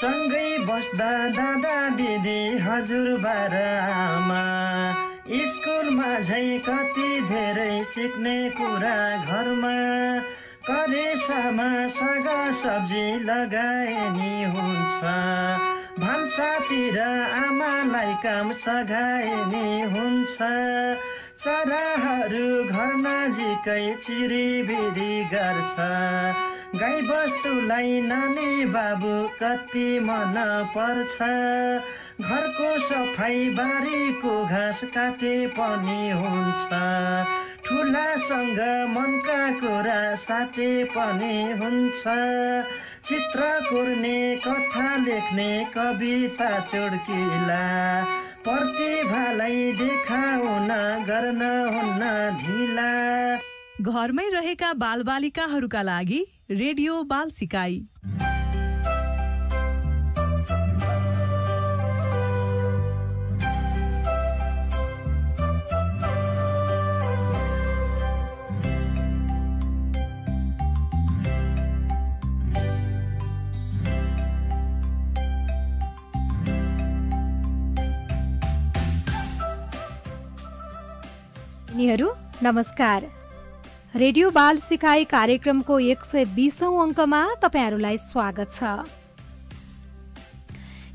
सँगै बस्दा दादा दिदी हजुरबार आमा स्कुलमा झै कति धेरै सिक्ने कुरा घरमा करेसामा साग सब्जी लगाए हुन्छ भान्सातिर आमालाई काम सघाए हुन्छ चराहरू घरमा झिकै चिरिबिरी गर्छ गाई बस्तुलाई नानी बाबु कति मन पर्छ घरको सफाई बारीको घाँस काटे पनि हुन्छ ठुलासँग मनका कुरा साटे पनि हुन्छ चित्र कोर्ने कथा लेख्ने कविता चुड्किला प्रतिभालाई देखाउन गर्न हुन्न ढिला घरमै रहेका बालबालिकाहरूका लागि रेडियो बाल सिकाई नमस्कार रेडियो बाल सिकाइ कार्यक्रमको एक सय बिसौँ अङ्कमा तपाईँहरूलाई स्वागत छ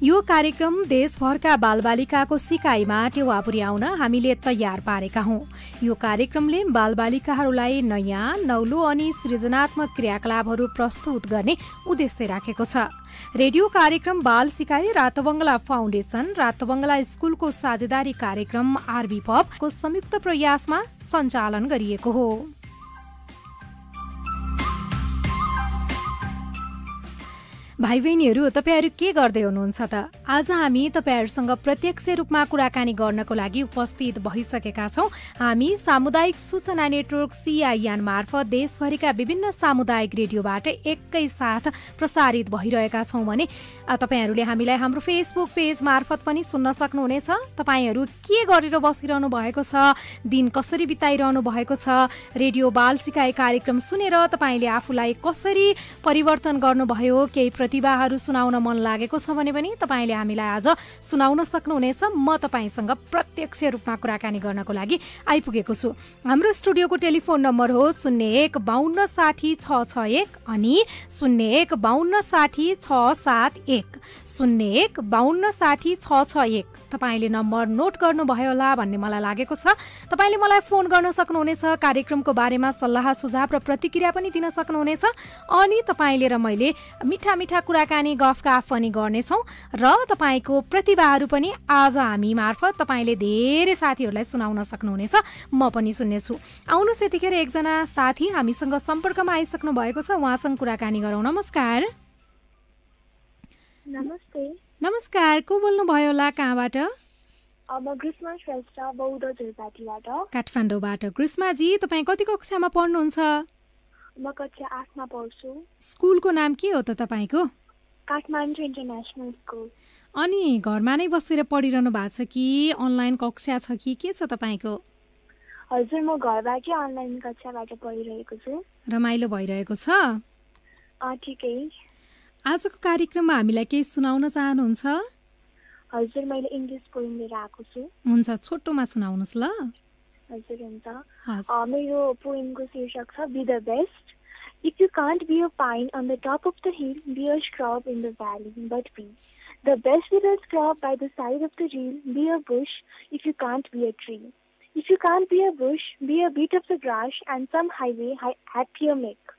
यो कार्यक्रम देशभरका बालबालिकाको सिकाइमा टेवा पुर्याउन हामीले तयार पारेका हौँ यो कार्यक्रमले बालबालिकाहरूलाई नयाँ नौलो अनि सृजनात्मक क्रियाकलापहरू प्रस्तुत गर्ने उद्देश्य राखेको छ रेडियो कार्यक्रम बाल सिकाइ रातबङ्गला फाउन्डेसन रातबङ्गला स्कुलको साझेदारी कार्यक्रम आरबी पपको संयुक्त प्रयासमा सञ्चालन गरिएको हो भाइ बहिनीहरू तपाईँहरू के गर्दै हुनुहुन्छ त आज हामी तपाईँहरूसँग प्रत्यक्ष रूपमा कुराकानी गर्नको लागि उपस्थित भइसकेका छौँ हामी सामुदायिक सूचना नेटवर्क सिआइएन मार्फत देशभरिका विभिन्न सामुदायिक रेडियोबाट एकैसाथ प्रसारित भइरहेका छौँ भने तपाईँहरूले हामीलाई हाम्रो फेसबुक पेज मार्फत पनि सुन्न सक्नुहुनेछ तपाईँहरू के गरेर बसिरहनु भएको छ दिन कसरी बिताइरहनु भएको छ रेडियो बाल सिकाइ कार्यक्रम सुनेर तपाईँले आफूलाई कसरी परिवर्तन गर्नुभयो केही प्रतिभाहरू सुनाउन मन लागेको छ भने पनि तपाईँले हामीलाई आज सुनाउन सक्नुहुनेछ म तपाईँसँग प्रत्यक्ष रूपमा कुराकानी गर्नको लागि आइपुगेको छु हाम्रो स्टुडियोको टेलिफोन नम्बर हो शून्य एक बाहन्न साठी छ छ एक अनि शून्य एक बाहन्न साठी छ सात एक शून्य एक बाहन्न साठी छ छ एक तपाईँले नम्बर नोट गर्नुभयो होला भन्ने मलाई लागेको छ तपाईँले मलाई फोन गर्न सक्नुहुनेछ कार्यक्रमको बारेमा सल्लाह सुझाव र प्रतिक्रिया पनि दिन सक्नुहुनेछ अनि तपाईँले र मैले मिठा मिठा कुराकानी गफ गफ पनि गर्नेछौँ र तपाईँको प्रतिभाहरू पनि आज हामी मार्फत तपाईँले धेरै साथीहरूलाई सुनाउन सक्नुहुनेछ म पनि सुन्नेछु आउनुहोस् यतिखेर एकजना साथी हामीसँग सम्पर्कमा आइसक्नु भएको छ उहाँसँग कुराकानी गरौँ नमस्कार नमस्ते नमस्कार को भयो होला कहाँबाट काठमाडौँबाट ग्रिस्माजी तपाईँ कति कक्षामा पढ्नुहुन्छ म कक्षा आठमा पढ्छु स्कुलको नाम के हो त तपाईँको काठमाडौँ इन्टरनेसनल स्कुल अनि घरमा नै बसेर पढिरहनु भएको छ कि अनलाइन कक्षा छ कि के छ तपाईँको हजुर म घरबाटै अनलाइन कक्षाबाट पढिरहेको छु रमाइलो भइरहेको छ ठिकै आजको कार्यक्रममा हामीलाई केही सुनाउन चाहनुहुन्छ हजुर मैले इङ्ग्लिस पोइम लिएर आएको छु हुन्छ छोटोमा सुनाउनुहोस् ल हजुर हुन्छ मेरो पोइमको शीर्षक छ be the best if you can't be a pine on the top of the hill be a scrub in the valley but be the best will a scrub by the side of the hill be a bush if you can't be a tree if you can't be a bush be a bit of the grass and some highway high make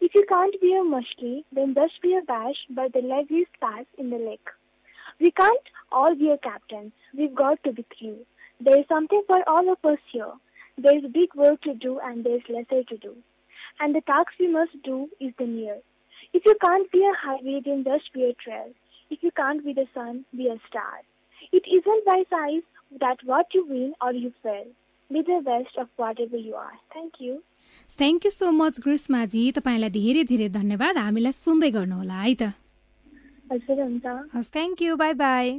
If you can't be a mushki, then just be a bash, but the leg is pass in the leg. We can't all be a captain. We've got to be crew. There is something for all of us here. There is big work to do and there is lesser to do. And the task we must do is the near. If you can't be a highway, then just be a trail. If you can't be the sun, be a star. It isn't by size that what you win or you fail. Be the best of whatever you are. Thank you. Thank you so much ग्रीष्माजी तपाईँलाई धेरै धेरै धन्यवाद हामीलाई सुन्दै गर्नुहोला है त हस् thank you bye bye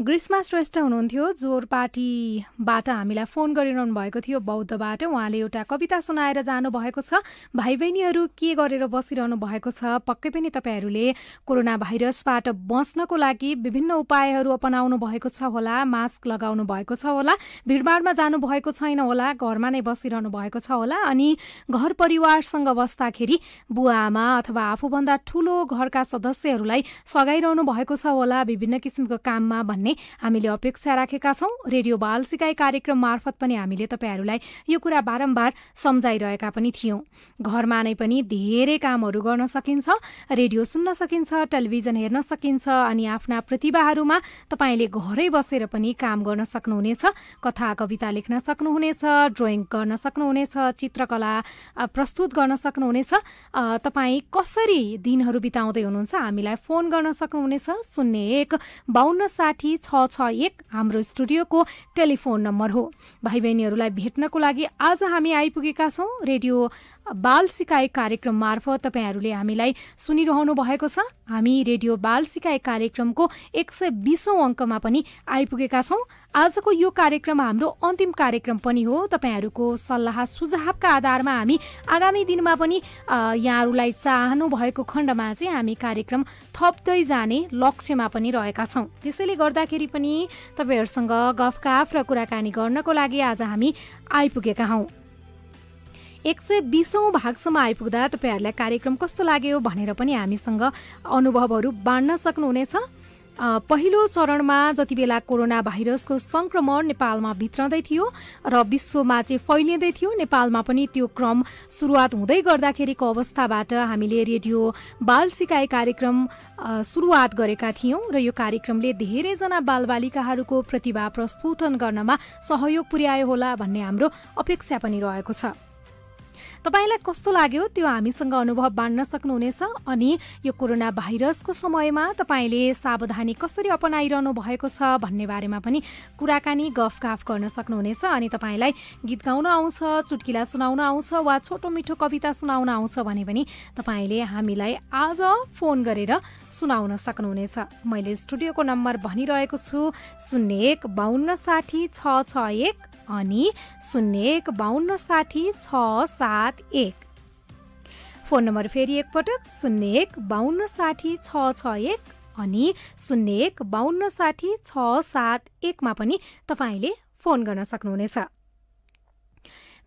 Grishma Shrestha हुनुहुन्थ्यो जोर पार्टीबाट हामीलाई फोन गरिरहनु भएको थियो बौद्धबाट उहाँले एउटा कविता सुनाएर जानुभएको छ भाइ बहिनीहरू के गरेर बसिरहनु भएको छ पक्कै पनि तपाईँहरूले कोरोना भाइरसबाट बस्नको लागि विभिन्न उपायहरू अपनाउनु भएको छ होला मास्क लगाउनु भएको छ होला भिडभाडमा जानुभएको छैन होला घरमा नै बसिरहनु भएको छ होला अनि घर परिवारसँग बस्दाखेरि बुवा आमा अथवा आफूभन्दा ठुलो घरका सदस्यहरूलाई सघाइरहनु भएको छ होला विभिन्न किसिमको काममा भन्ने हामीले अपेक्षा राखेका छौँ रेडियो बाल सिकाइ कार्यक्रम मार्फत पनि हामीले तपाईँहरूलाई यो कुरा बारम्बार सम्झाइरहेका पनि थियौँ घरमा नै पनि धेरै कामहरू गर्न सकिन्छ रेडियो सुन्न सकिन्छ टेलिभिजन हेर्न सकिन्छ अनि आफ्ना प्रतिभाहरूमा तपाईँले घरै बसेर पनि काम गर्न सक्नुहुनेछ कथा कविता लेख्न सक्नुहुनेछ ड्रइङ गर्न सक्नुहुनेछ चित्रकला प्रस्तुत गर्न सक्नुहुनेछ तपाईँ कसरी दिनहरू बिताउँदै हुनुहुन्छ हामीलाई फोन गर्न सक्नुहुनेछ शून्य एक बाहन्न साठी सी छ छ एक हाम्रो स्टुडियोको टेलिफोन नम्बर हो भाइ बहिनीहरूलाई भेट्नको लागि आज हामी आइपुगेका छौँ रेडियो बाल सिकाइ कार्यक्रम मार्फत तपाईँहरूले हामीलाई सुनिरहनु भएको छ हामी रेडियो बाल सिकाइ कार्यक्रमको एक सय बिसौँ अङ्कमा पनि आइपुगेका छौँ आजको यो कार्यक्रम हाम्रो अन्तिम कार्यक्रम पनि हो तपाईँहरूको सल्लाह सुझावका आधारमा हामी आगामी दिनमा पनि यहाँहरूलाई चाहनु भएको खण्डमा चाहिँ हामी कार्यक्रम थप्दै जाने लक्ष्यमा पनि रहेका छौँ त्यसैले गर्दाखेरि पनि तपाईँहरूसँग गफकाफ र कुराकानी गर्नको लागि आज हामी आइपुगेका हौँ एक सय बिसौँ भागसम्म आइपुग्दा तपाईँहरूलाई कार्यक्रम कस्तो लाग्यो भनेर पनि हामीसँग अनुभवहरू बाँड्न सक्नुहुनेछ पहिलो चरणमा जति बेला कोरोना भाइरसको सङ्क्रमण नेपालमा भित्रदै थियो र विश्वमा चाहिँ फैलिँदै थियो नेपालमा पनि त्यो क्रम सुरुवात हुँदै गर्दाखेरिको अवस्थाबाट हामीले रेडियो बाल सिकाइ कार्यक्रम सुरुवात गरेका थियौँ र यो कार्यक्रमले धेरैजना बालबालिकाहरूको प्रतिभा प्रस्फुटन गर्नमा सहयोग पुर्यायो होला भन्ने हाम्रो अपेक्षा पनि रहेको छ तपाईँलाई कस्तो लाग्यो त्यो हामीसँग अनुभव बाँड्न सक्नुहुनेछ अनि यो कोरोना भाइरसको समयमा तपाईँले सावधानी कसरी अपनाइरहनु भएको छ भन्ने बारेमा पनि कुराकानी गफगाफ गर्न सक्नुहुनेछ अनि तपाईँलाई गीत गाउन आउँछ चुटकिला सुनाउन आउँछ वा छोटो मिठो कविता सुनाउन आउँछ भने पनि तपाईँले हामीलाई आज फोन गरेर सुनाउन सक्नुहुनेछ मैले स्टुडियोको नम्बर भनिरहेको छु शून्य एक बाहन्न साठी छ छ एक अनि शून्य एक बाहन्न साठी छ सात एक फोन नम्बर फेरि एकपटक शून्य एक बाहन्न साठी छ छ एक अनि शून्य एक बाहन्न साठी छ सात एकमा पनि तपाईँले फोन गर्न सक्नुहुनेछ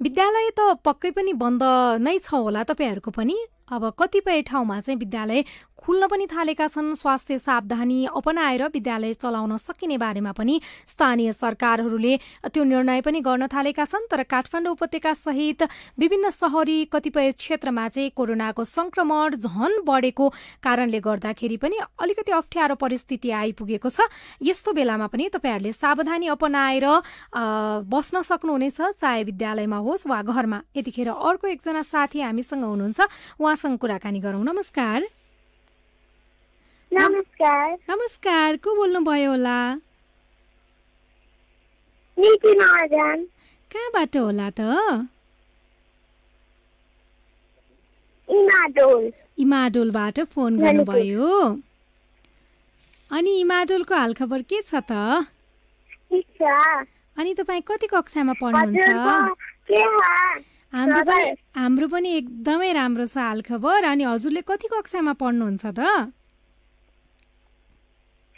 विद्यालय त पक्कै पनि बन्द नै छ होला तपाईँहरूको पनि अब कतिपय ठाउँमा चाहिँ विद्यालय खुल्न पनि थालेका छन् स्वास्थ्य सावधानी अपनाएर विद्यालय चलाउन सकिने बारेमा पनि स्थानीय सरकारहरूले त्यो निर्णय पनि गर्न थालेका छन् तर काठमाडौँ उपत्यका सहित विभिन्न सहरी कतिपय क्षेत्रमा चाहिँ कोरोनाको संक्रमण झन बढेको कारणले गर्दाखेरि पनि अलिकति अप्ठ्यारो परिस्थिति आइपुगेको छ यस्तो बेलामा पनि तपाईँहरूले सावधानी अपनाएर बस्न सक्नुहुनेछ चाहे विद्यालयमा होस् वा घरमा यतिखेर अर्को एकजना साथी हामीसँग हुनुहुन्छ उहाँसँग कुराकानी गरौँ नमस्कार नमस्कार नमस्कार को भयो होला कहाँबाट होला त इमाडोलबाट फोन गर्नुभयो अनि इमाडोलको हालखबर के छ त अनि तपाईँ कति कक्षामा पढ्नुहुन्छ हाम्रो पनि हाम्रो पनि एकदमै राम्रो छ हालखबर अनि हजुरले कति कक्षामा पढ्नुहुन्छ त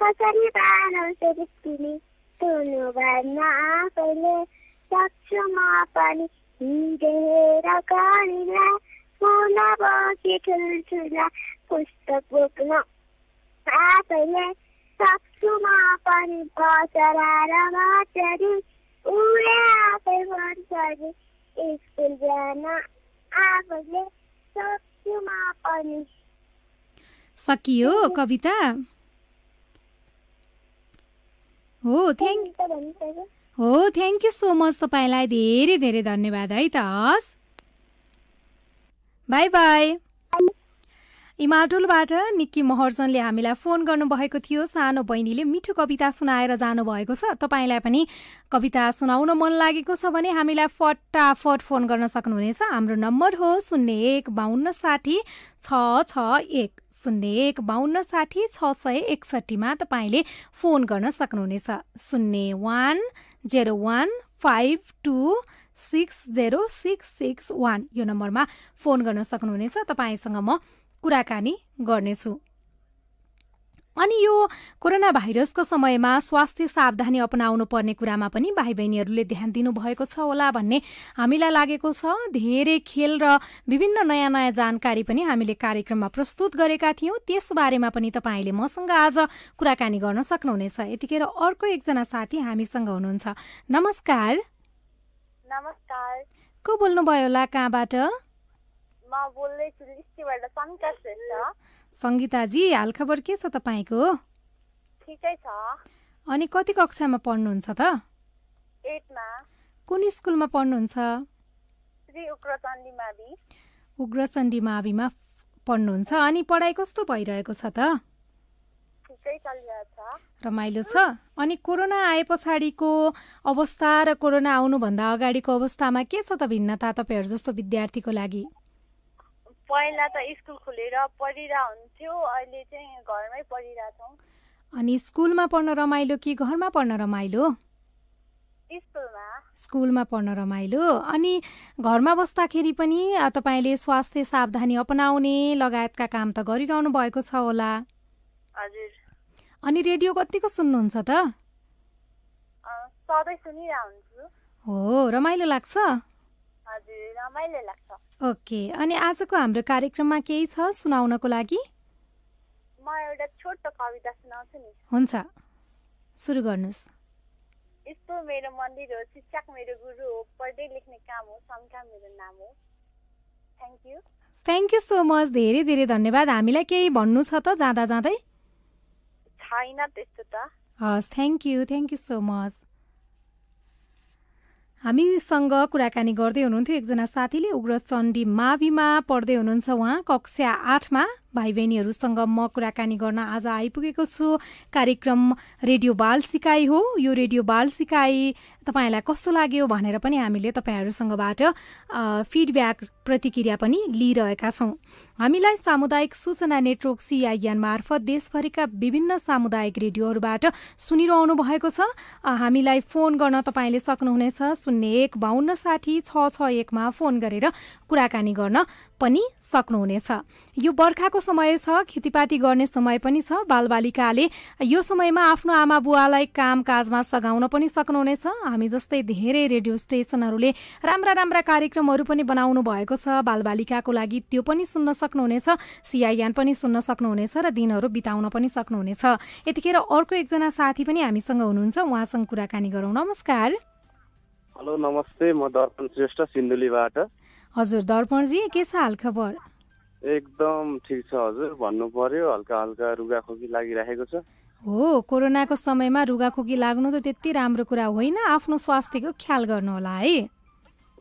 पछाडि आफैले सक्छु पनि हिँडेर बसी ठुल्ठुला पुस्तक बोक्न आफैले सक्छु म पनि मचरी उडे आफै स्कुल जान आफैले सक्छु पनि सकियो कविता हो थ्याङ्क हो थ्याङ्क यू सो मच तपाईँलाई धेरै धेरै धन्यवाद है त हस् बाई बाई इमाटोलबाट निक्की महर्जनले हामीलाई फोन गर्नुभएको थियो सानो बहिनीले मिठो कविता सुनाएर जानुभएको छ तपाईँलाई पनि कविता सुनाउन मन लागेको छ भने हामीलाई फटाफट फोन गर्न सक्नुहुनेछ हाम्रो नम्बर हो शून्य एक बाहन्न साठी छ छ एक शून्य एक बाहन्न साठी छ सय एकसट्ठीमा तपाईँले फोन गर्न सक्नुहुनेछ शून्य one zero one five two six zero six six one यो नम्बरमा फोन गर्न सक्नुहुनेछ तपाईँसँग म कुराकानी गर्नेछु अनि यो कोरोना भाइरसको समयमा स्वास्थ्य सावधानी अपनाउनु पर्ने कुरामा पनि भाइ बहिनीहरूले ध्यान दिनुभएको छ होला भन्ने हामीलाई लागेको छ धेरै खेल र विभिन्न नयाँ नयाँ जानकारी पनि हामीले कार्यक्रममा प्रस्तुत गरेका थियौँ त्यसबारेमा पनि तपाईँले मसँग आज कुराकानी गर्न सक्नुहुनेछ यतिखेर अर्को एकजना साथी हामीसँग हुनुहुन्छ नमस्कार नमस्कार को बोल्नुभयो होला कहाँबाट सङ्गीताजी हालखबर के छ तपाईँको अनि कति कक्षामा पढ्नुहुन्छ त कुन स्कुलमा पढ्नुहुन्छ उग्रचण्डी उग्रचण्डी माविमा पढ्नुहुन्छ अनि पढाइ कस्तो भइरहेको छ त रमाइलो छ अनि कोरोना आए पछाडिको अवस्था र कोरोना आउनुभन्दा अगाडिको अवस्थामा के छ त भिन्नता तपाईँहरू जस्तो विद्यार्थीको लागि पहिला त स्कुल खुलेर पढिरह हुन्थ्यो अहिले चाहिँ घरमै पढिरहेछौँ अनि स्कुलमा पढ्न रमाइलो कि घरमा पढ्न रमाइलो स्कुलमा स्कुलमा पढ्न रमाइलो अनि घरमा बस्दाखेरि पनि तपाईँले स्वास्थ्य सावधानी अपनाउने लगायतका काम त गरिरहनु भएको छ होला हजुर अनि रेडियो कतिको सुन्नुहुन्छ त हो रमाइलो लाग्छ हजुर रमाइलो लाग्छ ओके अनि आजको हाम्रो कार्यक्रममा केही छ सुनाउनको लागि म एउटा छोटो कविता सुनाउँछु नि हुन्छ सुरु गर्नुहोस् यस्तो मेरो मन्दिर हो शिक्षक मेरो गुरु हो पढ्दै लेख्ने काम हो शङ्का मेरो नाम हो thank you thank you so much धेरै धेरै धन्यवाद हामीलाई केही भन्नु छ त जाँदा जाँदै छैन त्यस्तो त हस् thank you thank you so much हामीसँग कुराकानी गर्दै हुनुहुन्थ्यो एकजना साथीले उग्र चण्डी माविमा पढ्दै हुनुहुन्छ उहाँ कक्षा आठमा भाइ बहिनीहरूसँग म कुराकानी गर्न आज आइपुगेको छु कार्यक्रम रेडियो बाल सिकाइ हो यो रेडियो बाल सिकाइ तपाईँलाई कस्तो लाग्यो भनेर पनि हामीले तपाईँहरूसँगबाट फिडब्याक प्रतिक्रिया पनि लिइरहेका छौँ हामीलाई सामुदायिक सूचना नेटवर्क सिआइएन मार्फत देशभरिका विभिन्न सामुदायिक रेडियोहरूबाट सुनिरहनु भएको छ हामीलाई फोन गर्न तपाईँले सक्नुहुनेछ शून्य एक बाहन्न साठी छ छ एकमा फोन गरेर कुराकानी गर्न पनि सक्नुहुनेछ यो बर्खाको समय छ खेतीपाती गर्ने समय पनि छ बालबालिकाले यो समयमा आफ्नो आमा बुवालाई कामकाजमा सघाउन पनि सक्नुहुनेछ हामी जस्तै धेरै रेडियो स्टेसनहरूले राम्रा राम्रा कार्यक्रमहरू पनि बनाउनु भएको छ बालबालिकाको लागि त्यो पनि सुन्न सक्नुहुनेछ सिआइएन पनि सुन्न सक्नुहुनेछ र दिनहरू बिताउन पनि सक्नुहुनेछ यतिखेर अर्को एकजना साथी पनि हामीसँग हुनुहुन्छ उहाँसँग कुराकानी गरौँ नमस्कार हेलो नमस्ते म दर्पण श्रेष्ठ सिन्धुलीबाट हजुर दर्पणजी के छ हाल एकदम ठिक छ हजुर भन्नु पर्यो हल्का हल्का रुगाखोकी लागिराखेको छ हो कोरोनाको समयमा रुगाखोकी लाग्नु त त्यति राम्रो कुरा होइन आफ्नो स्वास्थ्यको ख्याल गर्नु होला है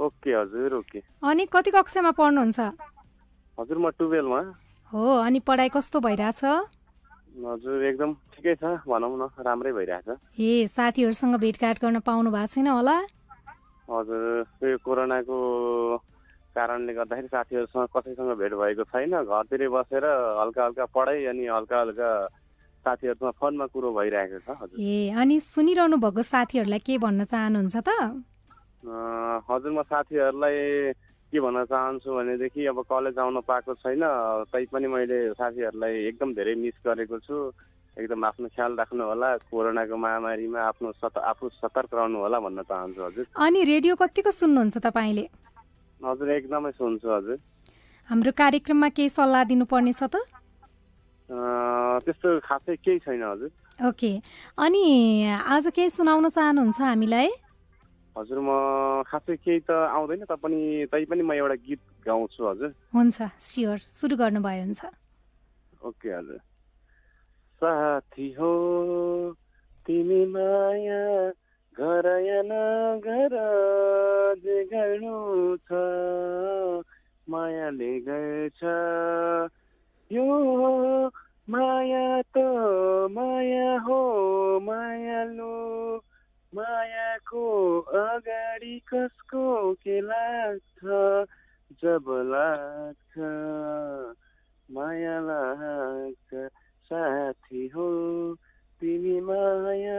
ओके हजुर ओके अनि कति कक्षामा पढ्नुहुन्छ हजुर म टुवेल्भमा हो अनि पढाइ कस्तो भइरहेछ हजुर एकदम ठिकै छ भनौँ न राम्रै भइरहेछ ए साथीहरूसँग भेटघाट गर्न पाउनु भएको छैन होला हजुर यो कोरोनाको कारणले गर्दाखेरि साथीहरूसँग कसैसँग भेट भएको छैन घरतिरै बसेर हल्का हल्का पढाइ अनि हल्का हल्का साथीहरूसँग फोनमा कुरो भइरहेको छ हजुर ए अनि सुनिरहनु भएको साथीहरूलाई के भन्न चाहनुहुन्छ त हजुर म साथीहरूलाई के भन्न चाहन्छु भनेदेखि अब कलेज आउन पाएको छैन तैपनि मैले साथीहरूलाई एकदम धेरै मिस गरेको छु एकदम आफ्नो ख्याल राख्नु होला कोरोनाको महामारीमा आफ्नो सत आफू सतर्क रहनु होला भन्न चाहन्छु हजुर अनि रेडियो कतिको सुन्नुहुन्छ तपाईँले हजुर एकदमै सुन्छु हजुर हाम्रो कार्यक्रममा केही सल्लाह दिनुपर्ने छ त त्यस्तो खासै केही छैन हजुर ओके अनि आज केही सुनाउन चाहनुहुन्छ हामीलाई हजुर म खासै केही त आउँदैन तापनि तैपनि म एउटा गीत गाउँछु हजुर हुन्छ स्योर सुरु गर्नुभयो हुन्छ ओके हजुर साथी हो तिमी माया यन घर गर्नु छ मायाले गर्छ यो माया त माया हो माया मायालु मायाको अगाडि कसको के लाग्छ जब लाग्छ माया लाग्छ साथी हो तिमी माया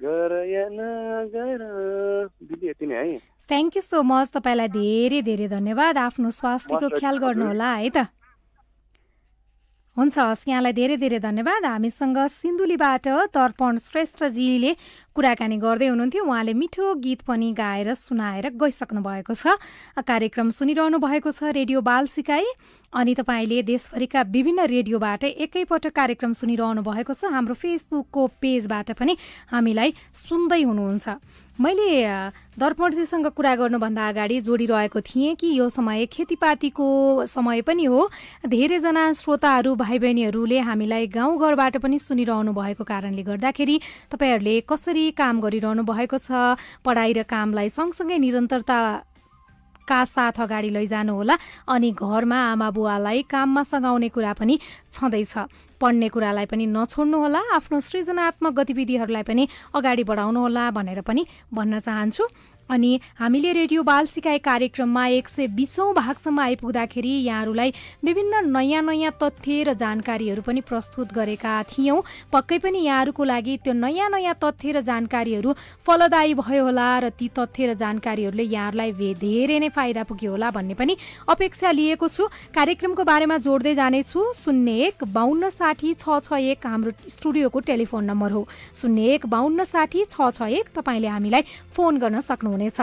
थ्याङ्क यू सो मच तपाईँलाई धेरै धेरै धन्यवाद आफ्नो स्वास्थ्यको ख्याल गर्नुहोला है त हुन्छ हस् यहाँलाई धेरै धेरै धन्यवाद हामीसँग सिन्धुलीबाट तर्पण श्रेष्ठजीले कुराकानी गर्दै हुनुहुन्थ्यो उहाँले मिठो गीत पनि गाएर सुनाएर गइसक्नु भएको छ कार्यक्रम सुनिरहनु भएको छ रेडियो बाल सिकाई अनि तपाईँले देशभरिका विभिन्न रेडियोबाट एकैपटक कार्यक्रम सुनिरहनु भएको छ हाम्रो फेसबुकको पेजबाट पनि हामीलाई सुन्दै हुनुहुन्छ मैले दर्पणजीसँग कुरा गर्नुभन्दा अगाडि जोडिरहेको थिएँ कि यो समय खेतीपातीको समय पनि हो धेरैजना श्रोताहरू भाइ बहिनीहरूले हामीलाई गाउँघरबाट पनि सुनिरहनु भएको कारणले गर्दाखेरि तपाईँहरूले कसरी काम गरिरहनु भएको छ पढाइ र कामलाई सँगसँगै निरन्तरता का साथ अगाडि लैजानु होला अनि घरमा आमा बुवालाई काममा सघाउने कुरा पनि छँदैछ पढ्ने कुरालाई पनि नछोड्नुहोला आफ्नो सृजनात्मक गतिविधिहरूलाई पनि अगाडि बढाउनुहोला भनेर पनि भन्न चाहन्छु अनि हामीले रेडियो बाल सिकाइ कार्यक्रममा एक सय बिसौँ भागसम्म आइपुग्दाखेरि यहाँहरूलाई विभिन्न नयाँ नयाँ तथ्य र जानकारीहरू पनि प्रस्तुत गरेका थियौँ पक्कै पनि यहाँहरूको लागि त्यो नयाँ नयाँ तथ्य र जानकारीहरू फलदायी भयो होला र ती तथ्य र जानकारीहरूले यहाँहरूलाई धेरै नै फाइदा पुग्यो होला भन्ने पनि अपेक्षा लिएको छु कार्यक्रमको बारेमा जोड्दै जानेछु शून्य एक बाहन्न साठी छ छ एक हाम्रो स्टुडियोको टेलिफोन नम्बर हो शून्य एक बाहन्न साठी छ छ एक तपाईँले हामीलाई फोन गर्न सक्नुहुन्छ हुनेछ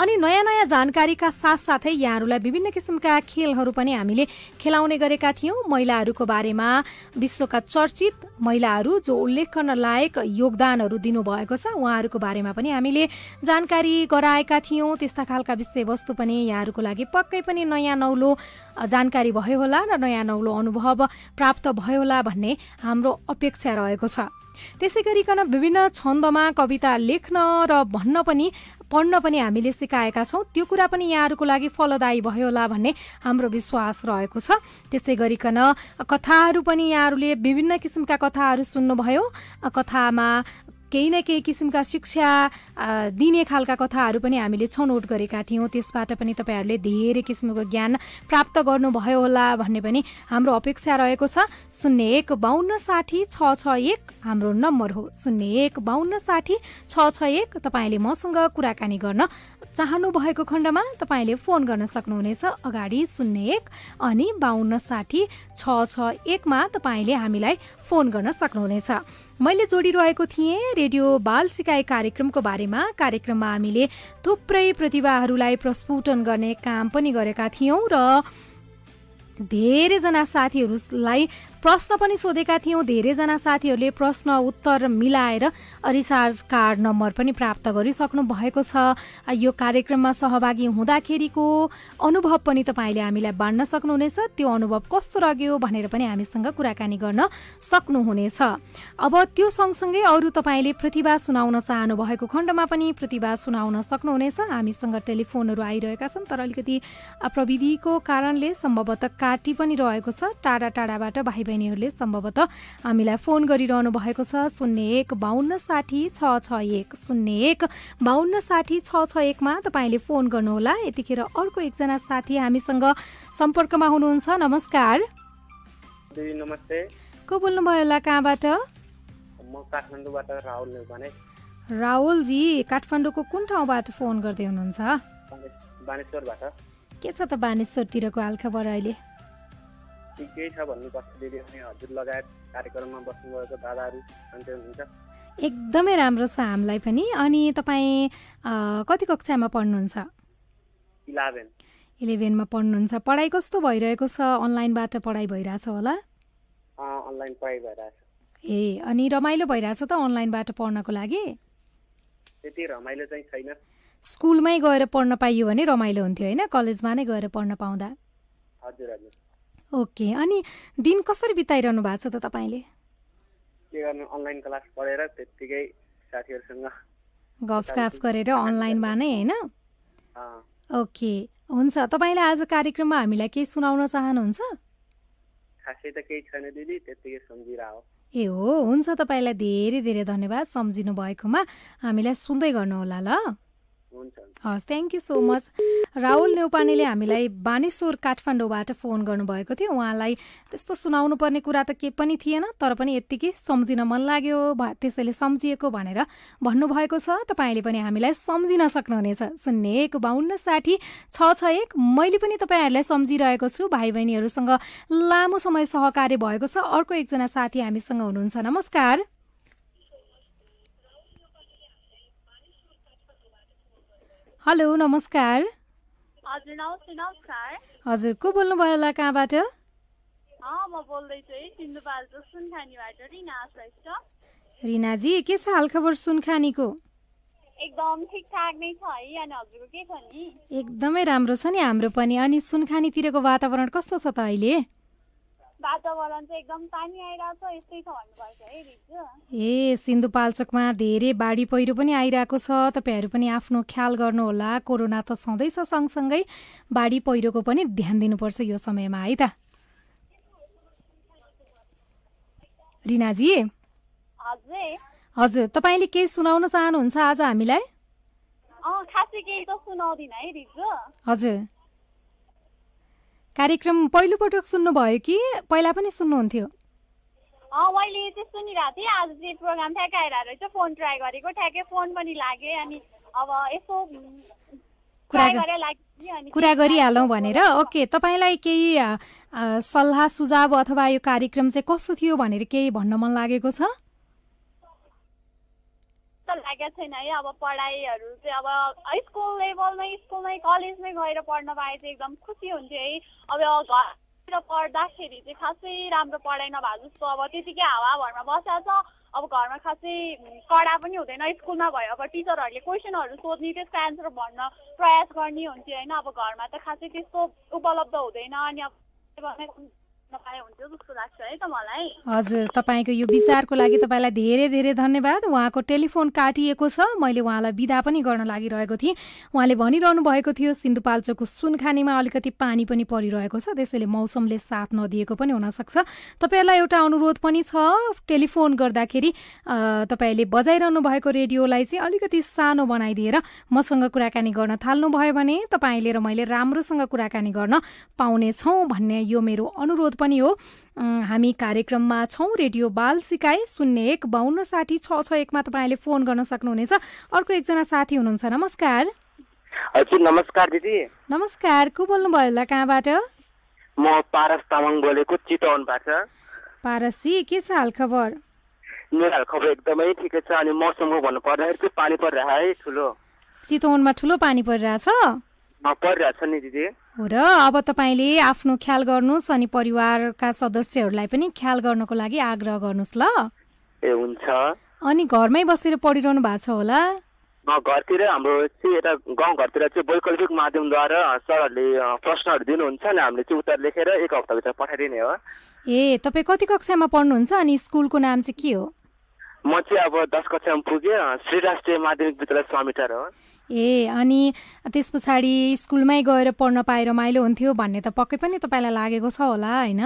अनि नयाँ नयाँ जानकारीका साथसाथै यहाँहरूलाई विभिन्न किसिमका खेलहरू पनि हामीले खेलाउने गरेका थियौँ महिलाहरूको बारेमा विश्वका चर्चित महिलाहरू जो उल्लेख गर्न लायक योगदानहरू दिनुभएको छ उहाँहरूको बारेमा पनि हामीले जानकारी गराएका थियौँ त्यस्ता खालका विषयवस्तु पनि यहाँहरूको लागि पक्कै पनि नयाँ नौलो जानकारी भयो होला र नयाँ नौलो अनुभव प्राप्त भयो होला भन्ने हाम्रो अपेक्षा रहेको छ त्यसै गरिकन विभिन्न छन्दमा कविता लेख्न र भन्न पनि पढ्न पनि हामीले सिकाएका छौँ त्यो कुरा पनि यहाँहरूको लागि फलदायी भयो होला भन्ने हाम्रो विश्वास रहेको छ त्यसै गरिकन कथाहरू पनि यहाँहरूले विभिन्न किसिमका कथाहरू सुन्नुभयो कथामा केही न केही किसिमका शिक्षा दिने खालका कथाहरू पनि हामीले छनौट गरेका थियौँ त्यसबाट पनि तपाईँहरूले धेरै किसिमको ज्ञान प्राप्त गर्नुभयो होला भन्ने पनि हाम्रो अपेक्षा रहेको छ शून्य एक बाहन्न साठी छ छ एक हाम्रो नम्बर हो शून्य एक बाहन्न साठी छ छ एक तपाईँले मसँग कुराकानी गर्न चाहनु भएको खण्डमा तपाईँले फोन गर्न सक्नुहुनेछ अगाडि शून्य एक अनि बाहन्न साठी छ छ एकमा तपाईँले हामीलाई फोन गर्न सक्नुहुनेछ मैले जोडिरहेको थिएँ रेडियो बाल सिकाइ कार्यक्रमको बारेमा कार्यक्रममा हामीले थुप्रै प्रतिभाहरूलाई प्रस्फुटन गर्ने काम पनि गरेका थियौँ र धेरैजना साथीहरूलाई प्रश्न पनि सोधेका थियौँ धेरैजना साथीहरूले प्रश्न उत्तर मिलाएर रिचार्ज कार्ड नम्बर पनि प्राप्त गरिसक्नु भएको छ यो कार्यक्रममा सहभागी हुँदाखेरिको अनुभव पनि तपाईँले हामीलाई बाँड्न सक्नुहुनेछ त्यो अनुभव कस्तो रह्यो भनेर पनि हामीसँग कुराकानी गर्न सक्नुहुनेछ अब त्यो सँगसँगै अरू तपाईँले प्रतिभा सुनाउन चाहनु भएको खण्डमा पनि प्रतिभा सुनाउन सक्नुहुनेछ हामीसँग टेलिफोनहरू आइरहेका छन् तर अलिकति प्रविधिको कारणले सम्भवतः काटी पनि रहेको छ टाढा टाढाबाट बाहिर भाइबहिनीहरूले सम्भवतः हामीलाई फोन गरिरहनु भएको छ शून्य एक बाहन्न साठी छ छ एक शून्य एक बाहन्न साठी छ छ एकमा तपाईँले फोन गर्नुहोला यतिखेर अर्को एकजना साथी हामीसँग सम्पर्कमा हुनुहुन्छ नमस्कार नमस्ते को बोल्नुभयो होला कहाँबाट म काठमाडौँबाट राहुल राहुलजी काठमाडौँको कुन ठाउँबाट फोन गर्दै हुनुहुन्छ के छ त बानेश्वरतिरको हालखबर अहिले ती केही छ भन्नु पर्छ दिदी अनि हजुर लगायत कार्यक्रममा बस्नुभएको दादाहरू अन्त हुनुहुन्छ एकदमै राम्रो छ हामीलाई पनि अनि तपाईँ कति कक्षामा पढ्नुहुन्छ इलेभेन इलेभेनमा पढ्नुहुन्छ पढाइ कस्तो भइरहेको छ अनलाइनबाट पढाइ भइरहेछ होला अनलाइन पढाइ भइरहेछ ए अनि रमाइलो भइरहेछ त अनलाइनबाट पढ्नको लागि त्यति रमाइलो चाहिँ छैन स्कुलमै गएर पढ्न पाइयो भने रमाइलो हुन्थ्यो होइन कलेजमा नै गएर पढ्न पाउँदा हजुर हजुर ओके अनि दिन कसरी बिताइरहनु भएको छ त तपाईँले के गर्नु अनलाइन क्लास पढेर त्यत्तिकै साथीहरूसँग गफगाफ गरेर अनलाइनमा नै होइन ओके हुन्छ तपाईँले आज कार्यक्रममा हामीलाई केही सुनाउन चाहनुहुन्छ खासै त केही छैन दिदी त्यत्तिकै ए हो हुन्छ तपाईँलाई धेरै धेरै धन्यवाद सम्झिनु भएकोमा हामीलाई सुन्दै गर्नुहोला ल हस् thank you so much Rahul नेउपानेले हामीलाई बानेश्वर काठमाडौँबाट फोन गर्नुभएको थियो उहाँलाई त्यस्तो सुनाउनु पर्ने कुरा त के पनि थिएन तर पनि यत्तिकै सम्झिन मन लाग्यो त्यसैले सम्झिएको भनेर भन्नुभएको छ तपाईँले पनि हामीलाई सम्झिन सक्नुहुनेछ शून्य एक बाहन्न साठी छ छ एक मैले पनि तपाईँहरूलाई सम्झिरहेको छु भाइ बहिनीहरूसँग लामो समय सहकार्य भएको छ अर्को एकजना साथी हामीसँग हुनुहुन्छ नमस्कार हेलो नमस्कार हजुर को बोल्नु बोल्नुभयो होला कहाँबाट रिनाजी के छ हालखबर सुनखानीको एकदमै राम्रो छ नि हाम्रो पनि अनि सुनखानीतिरको वातावरण कस्तो छ त अहिले ए सिन्धुपाल्चोकमा धेरै बाढी पहिरो पनि आइरहेको छ तपाईँहरू पनि आफ्नो ख्याल गर्नुहोला कोरोना त सधैँ सँगसँगै बाढी पहिरोको पनि ध्यान दिनुपर्छ यो समयमा है त रिनाजी हजुर तपाईँले केही सुनाउन चाहनुहुन्छ आज हामीलाई खासै केही त है हजुर कार्यक्रम पहिलो सुन्नु सुन्नुभयो कि पहिला पनि सुन्नुहुन्थ्यो मैले चाहिँ सुनिरहेको थिएँ आज चाहिँ प्रोग्राम ठ्याक्कै आएर रहेछ फोन ट्राई गरेको ठ्याक्कै फोन पनि लागे अनि अब यसो कुरा गरिहालौँ भनेर ओके तपाईँलाई केही सल्लाह सुझाव अथवा यो कार्यक्रम चाहिँ कस्तो थियो भनेर केही भन्न मन लागेको छ त लागेको छैन है अब पढाइहरू चाहिँ अब स्कुल लेभलमै स्कुलमै कलेजमै गएर पढ्न पाए चाहिँ एकदम खुसी हुन्थ्यो है अब घरतिर पढ्दाखेरि चाहिँ खासै राम्रो पढाइ नभए जस्तो अब त्यतिकै हावा भरमा छ अब घरमा खासै कडा पनि हुँदैन स्कुलमा भयो अब टिचरहरूले क्वेसनहरू सोध्ने त्यसको एन्सर भन्न प्रयास गर्ने हुन्थ्यो होइन अब घरमा त खासै त्यस्तो उपलब्ध हुँदैन अनि अब हजुर तपाईँको यो विचारको लागि तपाईँलाई धेरै धेरै धन्यवाद उहाँको टेलिफोन काटिएको छ मैले उहाँलाई विदा पनि गर्न लागिरहेको थिएँ उहाँले भनिरहनु भएको थियो सिन्धुपाल्चोको सुनखानीमा अलिकति पानी पनि परिरहेको छ त्यसैले मौसमले साथ नदिएको पनि हुनसक्छ तपाईँहरूलाई एउटा अनुरोध पनि छ टेलिफोन गर्दाखेरि तपाईँले बजाइरहनु भएको रेडियोलाई चाहिँ अलिकति सानो बनाइदिएर मसँग कुराकानी गर्न थाल्नुभयो भने तपाईँले र मैले राम्रोसँग कुराकानी गर्न पाउनेछौँ भन्ने यो मेरो अनुरोध अनुरोध पनि हो हामी कार्यक्रममा छौँ रेडियो बाल सिकाए शून्य एक बाहन्न साठी छ छ एकमा तपाईँले फोन गर्न सक्नुहुनेछ अर्को एकजना साथी हुनुहुन्छ नमस्कार हजुर नमस्कार दिदी नमस्कार को बोल्नुभयो होला कहाँबाट म पारस तामाङ बोलेको चितवनबाट पारसी के छ हाल खबर मेरो हाल खबर एकदमै ठिकै छ अनि मौसमको भन्नु पर्दाखेरि चाहिँ पानी परिरहेको है ठुलो चितवनमा ठुलो पानी परिरहेछ परिरहेछ नि दिदी हो र अब तपाईँले आफ्नो ख्याल गर्नुहोस् अनि परिवारका सदस्यहरूलाई पनि ख्याल गर्नको लागि आग्रह गर्नुहोस् ल ए हुन्छ अनि घरमै बसेर पढिरहनु भएको छ होला घरतिर हाम्रो चाहिँ यता गाउँघरतिर चाहिँ वैकल्पिक माध्यमद्वारा सरहरूले प्रश्नहरू दिनुहुन्छ नि हामीले चाहिँ उत्तर लेखेर एक हप्ताभित्र पठाइदिने हो ए तपाईँ कति कक्षामा पढ्नुहुन्छ अनि स्कुलको नाम चाहिँ के हो म चाहिँ अब दस कक्षामा पुगेँ श्री राष्ट्रिय माध्यमिक विद्यालय स्वामिटार हो ए अनि त्यस पछाडि स्कुलमै गएर पढ्न पाएर माइलो हुन्थ्यो भन्ने त पक्कै पनि तपाईँलाई लागेको छ होला होइन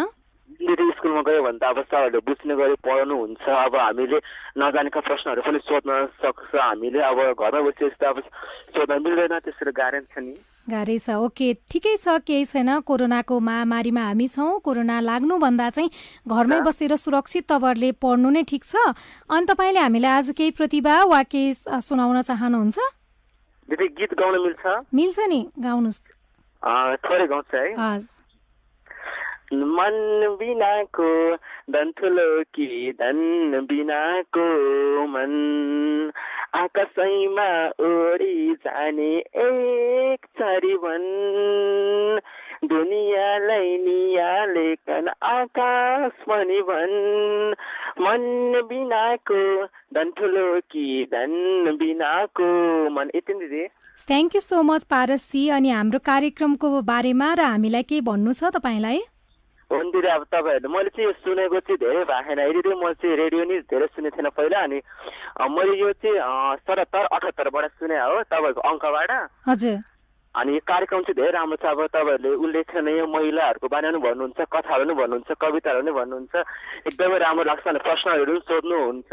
स्कुलमा गयो भने त अब सरहरूले बुझ्ने गरी पढाउनु हुन्छ अब हामीले नजानेका प्रश्नहरू पनि सोध्न सक्छ हामीले अब घरमा बसेपछि त अब सोध्न मिल्दैन त्यसरी गाह्रो छ नि गाह्रै छ ओके ठिकै छ केही छैन कोरोनाको महामारीमा हामी छौँ कोरोना लाग्नुभन्दा चाहिँ घरमै बसेर सुरक्षित तवरले पढ्नु नै ठिक छ अनि तपाईँले हामीलाई आज केही प्रतिभा वा केही सुनाउन चाहनुहुन्छ दिदी गीत गाउन मिल्छ मिल्छ नि गाउनुहोस् थोरै गाउँछ है मन बिनाको धन ठुलो कि धन बिनाको मन आकाशैमा ओडी जाने एक छरी भन् दुनियाँलाई नियालेकन आकाश पनि भन् मन बिनाको धन ठुलो कि धन बिनाको मन यति दिदी thank you so much Parsi अनि हाम्रो कार्यक्रमको बारेमा र हामीलाई केही भन्नु छ तपाईँलाई होन् दिदी अब तपाईँहरूले मैले चाहिँ यो सुनेको चाहिँ धेरै भएको छैन यदि मैले चाहिँ रेडियो नि धेरै सुनेको थिएन पहिला अनि मैले यो चाहिँ सतहत्तर अठहत्तरबाट सुने हो तपाईँहरूको अङ्कबाट हजुर अनि यो कार्यक्रम चाहिँ धेरै राम्रो छ अब तपाईँहरूले उल्लेखनीय महिलाहरूको बारेमा पनि भन्नुहुन्छ कथाहरू पनि भन्नुहुन्छ कविताहरू पनि भन्नुहुन्छ एकदमै राम्रो लाग्छ अनि प्रश्नहरू पनि सोध्नुहुन्छ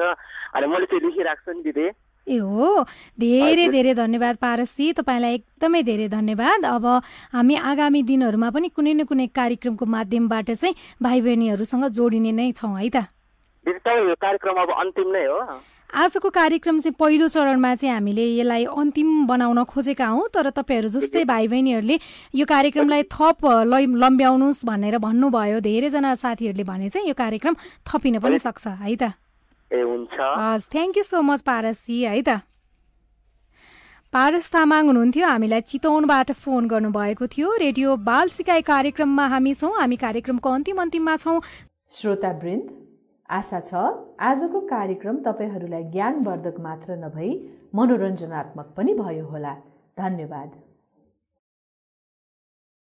अनि मैले चाहिँ लेखिरहेको छु नि दिदी ए हो धेरै धेरै धन्यवाद पारसी तपाईँलाई एकदमै धेरै धन्यवाद अब हामी आगामी दिनहरूमा पनि कुनै न कुनै कार्यक्रमको माध्यमबाट चाहिँ भाइ बहिनीहरूसँग जोडिने नै छौँ है त कार्यक्रम अब अन्तिम नै हो आजको कार्यक्रम चाहिँ पहिलो चरणमा चाहिँ हामीले यसलाई अन्तिम बनाउन खोजेका हौँ तर तपाईँहरू जस्तै भाइ बहिनीहरूले यो कार्यक्रमलाई थप लै लम्ब्याउनुहोस् भनेर भन्नुभयो धेरैजना साथीहरूले भने चाहिँ यो कार्यक्रम थपिन पनि सक्छ है त ए हुन्छ हस् thank you so much Parsi है त पारस तामाङ हुनुहुन्थ्यो हामीलाई चितौनबाट फोन गर्नुभएको थियो रेडियो बाल सिकाइ कार्यक्रममा हामी छौँ हामी कार्यक्रमको अन्तिम अन्तिममा छौँ श्रोतावृन्द आशा छ आजको कार्यक्रम तपाईँहरूलाई ज्ञानवर्धक मात्र नभई मनोरञ्जनात्मक पनि भयो होला धन्यवाद